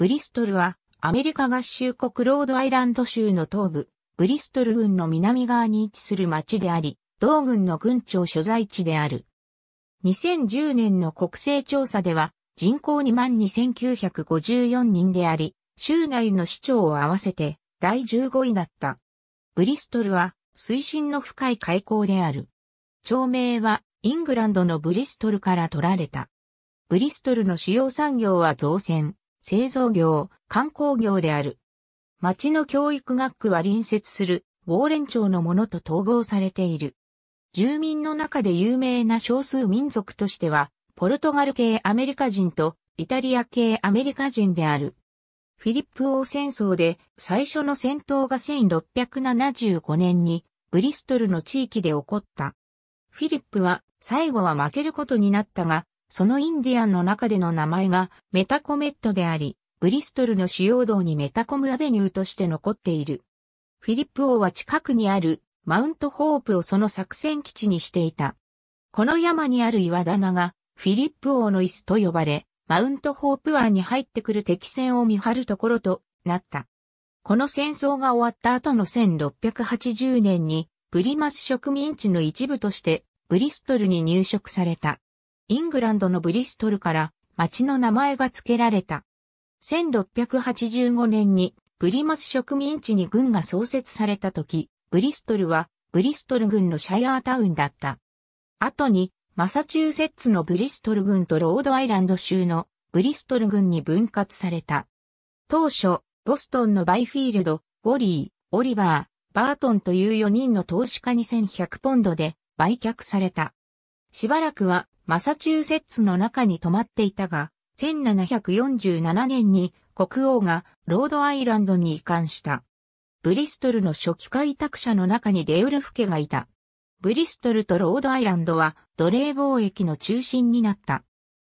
ブリストルは、アメリカ合衆国ロードアイランド州の東部、ブリストル郡の南側に位置する町であり、同郡の郡庁所在地である。2010年の国勢調査では、人口22,954人であり、州内の市長を合わせて第15位だった。ブリストルは水深の深い海溝である。町名はイングランドのブリストルから取られた。ブリストルの主要産業は造船、製造業、観光業である。町の教育学区は隣接するウォーレン町のものと統合されている。住民の中で有名な少数民族としては、ポルトガル系アメリカ人とイタリア系アメリカ人である。フィリップ王戦争で最初の戦闘が1675年にブリストルの地域で起こった。フィリップは最後は負けることになったが、そのインディアンの中での名前がメタコメットであり、ブリストルの主要道にメタコムアベニューとして残っている。フィリップ王は近くにあるマウントホープをその作戦基地にしていた。この山にある岩棚がフィリップ王の椅子と呼ばれ、マウントホープ湾に入ってくる敵戦を見張るところとなった。この戦争が終わった後の1680年に、プリマス植民地の一部として、ブリストルに入植された。イングランドのブリストルから町の名前が付けられた。1685年にブリマス植民地に軍が創設された時、ブリストルはブリストル軍のシャイアータウンだった。後にマサチューセッツのブリストル軍とロードアイランド州のブリストル軍に分割された。当初、ボストンのバイフィールド、ウォリー、オリバー、バートンという4人の投資家に1100ポンドで売却された。しばらくはマサチューセッツの中に泊まっていたが、1747年に国王がロードアイランドに移管した。ブリストルの初期開拓者の中にデウルフ家がいた。ブリストルとロードアイランドは奴隷貿易の中心になった。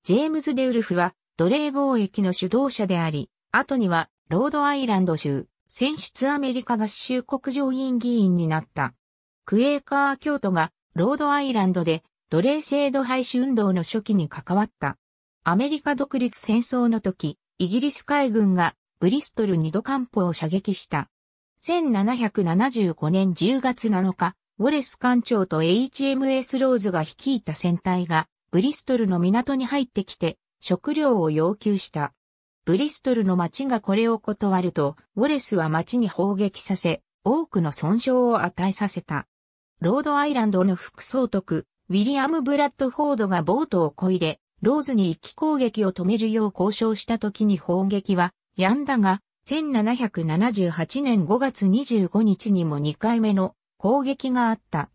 ジェームズ・デウルフは奴隷貿易の主導者であり、後にはロードアイランド州、選出アメリカ合衆国上院議員になった。クエーカー教徒がロードアイランドで奴隷制度廃止運動の初期に関わった。アメリカ独立戦争の時、イギリス海軍がブリストル二度艦砲を射撃した。1775年10月7日、ウォレス艦長と HMS ローズが率いた船隊がブリストルの港に入ってきて食料を要求した。ブリストルの町がこれを断ると、ウォレスは町に砲撃させ、多くの損傷を与えさせた。ロードアイランドの副総督、ウィリアム・ブラッドフォードがボートを漕いで、ローズに一気攻撃を止めるよう交渉した時に砲撃は、やんだが、1778年5月25日にも2回目の攻撃があった。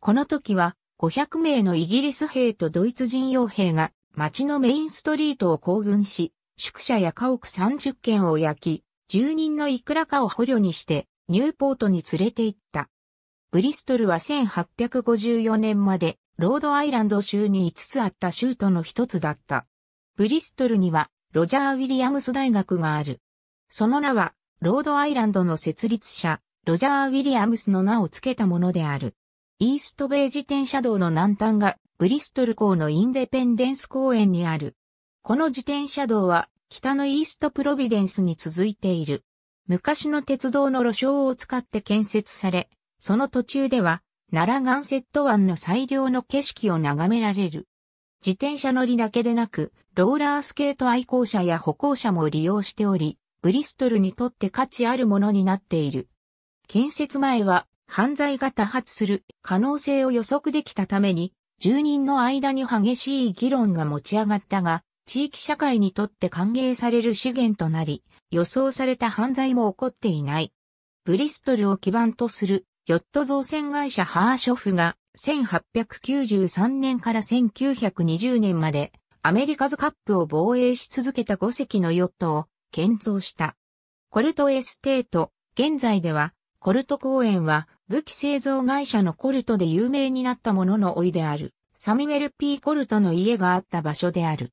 この時は、500名のイギリス兵とドイツ人傭兵が、町のメインストリートを行軍し、宿舎や家屋30軒を焼き、住人のいくらかを捕虜にして、ニューポートに連れて行った。ブリストルは1854年までロードアイランド州に5つあった州都の一つだった。ブリストルには、ロジャー・ウィリアムス大学がある。その名は、ロードアイランドの設立者、ロジャー・ウィリアムスの名を付けたものである。イーストベイ自転車道の南端が、ブリストル港のインデペンデンス公園にある。この自転車道は、北のイーストプロビデンスに続いている。昔の鉄道の路障を使って建設され、その途中では、奈良岩セット湾の最良の景色を眺められる。自転車乗りだけでなく、ローラースケート愛好者や歩行者も利用しており、ブリストルにとって価値あるものになっている。建設前は犯罪が多発する可能性を予測できたために、住人の間に激しい議論が持ち上がったが、地域社会にとって歓迎される資源となり、予想された犯罪も起こっていない。ブリストルを基盤とするヨット造船会社ハーショフが1893年から1920年までアメリカズカップを防衛し続けた5隻のヨットを建造した。コルトエステート、現在ではコルト公園は武器製造会社のコルトで有名になったものの老いであるサミュエル・ P・ コルトの家があった場所である。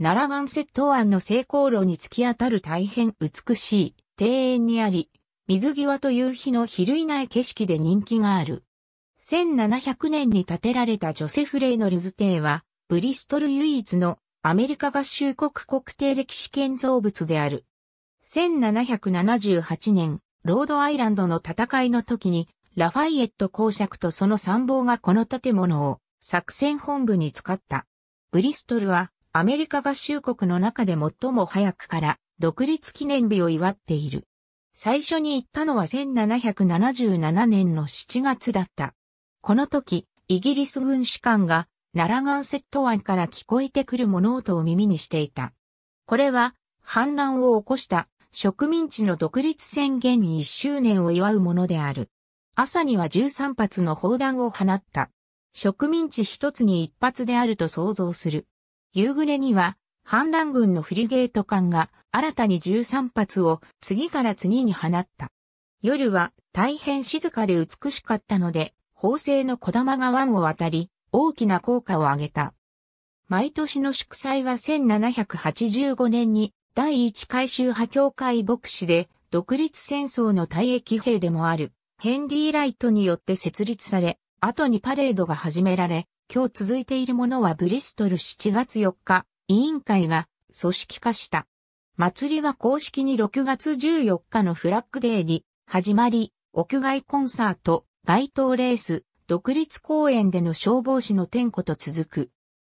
ガンセット湾の成功路に突き当たる大変美しい庭園にあり、水際と夕日の比類ない景色で人気がある。1700年に建てられたジョセフ・レイノルズ邸は、ブリストル唯一のアメリカ合衆国国定歴史建造物である。1778年、ロードアイランドの戦いの時に、ラファイエット公爵とその参謀がこの建物を作戦本部に使った。ブリストルはアメリカ合衆国の中で最も早くから独立記念日を祝っている。最初に行ったのは1777年の7月だった。この時、イギリス軍士官がナラガンセット湾から聞こえてくる物音を耳にしていた。これは反乱を起こした植民地の独立宣言1周年を祝うものである。朝には13発の砲弾を放った。植民地一つに一発であると想像する。夕暮れには反乱軍のフリゲート艦が新たに13発を次から次に放った。夜は大変静かで美しかったので、縫製の小玉が湾を渡り、大きな効果を上げた。毎年の祝祭は1785年に第一回宗派協会牧師で独立戦争の退役兵でもあるヘンリー・ライトによって設立され、後にパレードが始められ、今日続いているものはブリストル7月4日、委員会が組織化した。祭りは公式に6月14日のフラッグデーに始まり、屋外コンサート、街頭レース、独立公園での消防士の点呼と続く。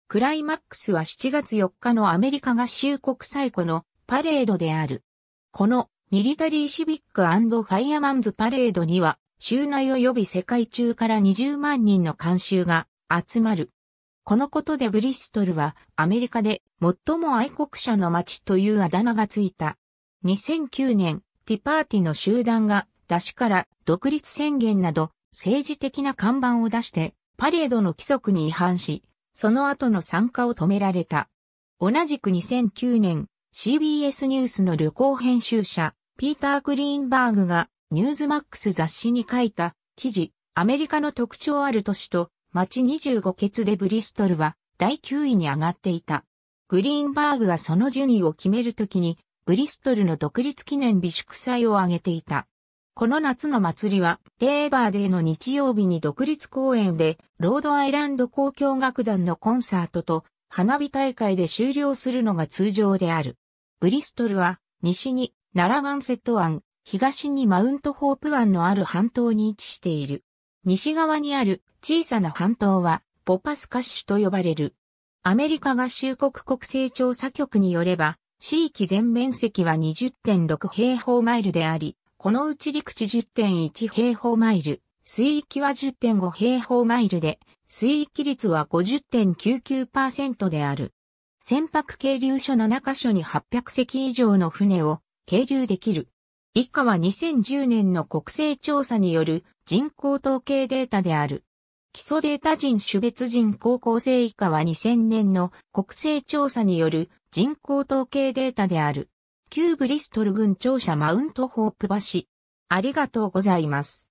クライマックスは7月4日のアメリカ合衆国最古のパレードである。このミリタリーシビックファイアマンズパレードには、州内及び世界中から20万人の観衆が集まる。このことでブリストルはアメリカで最も愛国者の街というあだ名がついた。2009年、ティパーティの集団が出しから独立宣言など政治的な看板を出してパレードの規則に違反し、その後の参加を止められた。同じく2009年、CBS ニュースの旅行編集者、ピーター・グリーンバーグがニューズマックス雑誌に書いた記事、アメリカの特徴ある都市と町25ケツでブリストルは第9位に上がっていた。グリーンバーグはその順位を決めるときに、ブリストルの独立記念日祝祭を挙げていた。この夏の祭りは、レーバーデーの日曜日に独立公演で、ロードアイランド交響楽団のコンサートと、花火大会で終了するのが通常である。ブリストルは、西に、ナラガンセット湾、東にマウントホープ湾のある半島に位置している。西側にある小さな半島はポパスカッシュと呼ばれる。アメリカ合衆国国勢調査局によれば、地域全面積は20.6平方マイルであり、このうち陸地10.1平方マイル、水域は10.5平方マイルで、水域率は50.99%である。船舶係留所7カ所に800隻以上の船を係留できる。一家は2010年の国勢調査による人口統計データである。基礎データ人種別人高校生以下は2000年の国勢調査による人口統計データである。キューブリストル群庁舎マウントホープ橋。ありがとうございます。